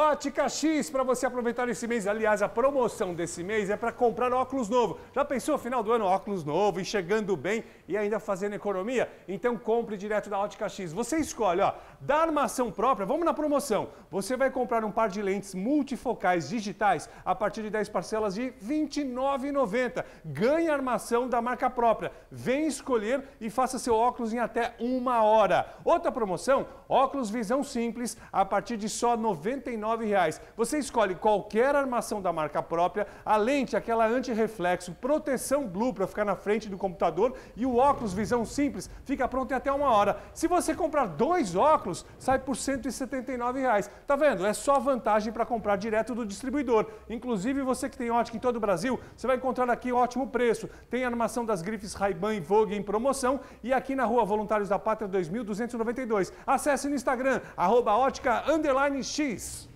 Ótica X, para você aproveitar esse mês. Aliás, a promoção desse mês é para comprar óculos novo. Já pensou, final do ano, óculos novo, enxergando bem e ainda fazendo economia? Então compre direto da Ótica X. Você escolhe, ó, da armação própria, vamos na promoção. Você vai comprar um par de lentes multifocais digitais a partir de 10 parcelas de R$ 29,90. Ganhe armação da marca própria. Vem escolher e faça seu óculos em até uma hora. Outra promoção, óculos visão simples a partir de só R$ 99,90 você escolhe qualquer armação da marca própria, a lente, aquela anti-reflexo, proteção blue para ficar na frente do computador e o óculos visão simples fica pronto em até uma hora. Se você comprar dois óculos, sai por 179,00. Tá vendo? É só vantagem para comprar direto do distribuidor. Inclusive, você que tem ótica em todo o Brasil, você vai encontrar aqui um ótimo preço. Tem a armação das grifes Ray-Ban e Vogue em promoção e aqui na rua Voluntários da Pátria 2292. Acesse no Instagram, arroba ótica, underline X.